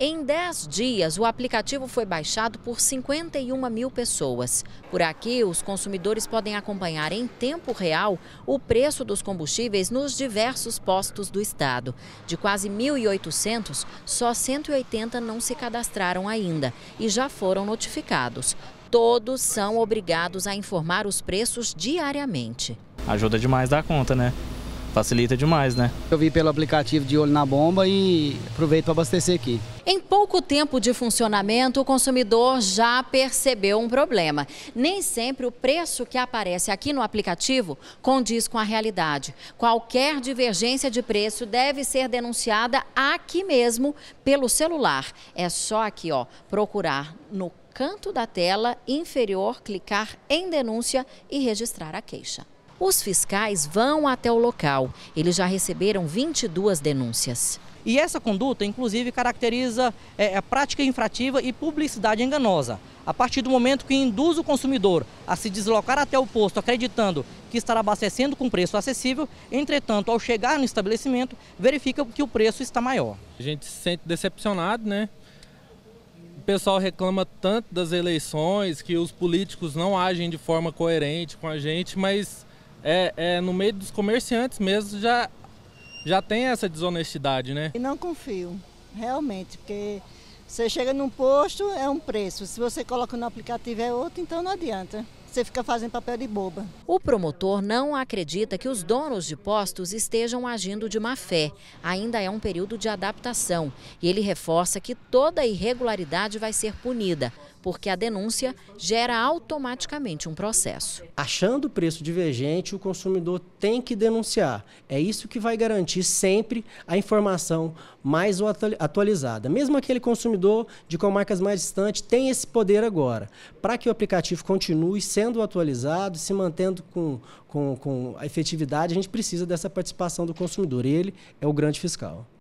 Em 10 dias, o aplicativo foi baixado por 51 mil pessoas. Por aqui, os consumidores podem acompanhar em tempo real o preço dos combustíveis nos diversos postos do estado. De quase 1.800, só 180 não se cadastraram ainda e já foram notificados. Todos são obrigados a informar os preços diariamente. Ajuda demais da conta, né? facilita demais, né? Eu vi pelo aplicativo de olho na bomba e aproveito para abastecer aqui. Em pouco tempo de funcionamento, o consumidor já percebeu um problema. Nem sempre o preço que aparece aqui no aplicativo condiz com a realidade. Qualquer divergência de preço deve ser denunciada aqui mesmo pelo celular. É só aqui, ó, procurar no canto da tela inferior, clicar em denúncia e registrar a queixa. Os fiscais vão até o local. Eles já receberam 22 denúncias. E essa conduta, inclusive, caracteriza é, a prática infrativa e publicidade enganosa. A partir do momento que induz o consumidor a se deslocar até o posto acreditando que estará abastecendo com preço acessível, entretanto, ao chegar no estabelecimento, verifica que o preço está maior. A gente se sente decepcionado, né? O pessoal reclama tanto das eleições, que os políticos não agem de forma coerente com a gente, mas é, é, no meio dos comerciantes mesmo já, já tem essa desonestidade, né? E não confio, realmente, porque você chega num posto, é um preço. Se você coloca no aplicativo é outro, então não adianta. Você fica fazendo papel de boba. O promotor não acredita que os donos de postos estejam agindo de má fé. Ainda é um período de adaptação. E ele reforça que toda irregularidade vai ser punida porque a denúncia gera automaticamente um processo. Achando o preço divergente, o consumidor tem que denunciar. É isso que vai garantir sempre a informação mais atualizada. Mesmo aquele consumidor de comarcas mais distantes tem esse poder agora, para que o aplicativo continue sendo atualizado, se mantendo com, com, com a efetividade, a gente precisa dessa participação do consumidor. Ele é o grande fiscal.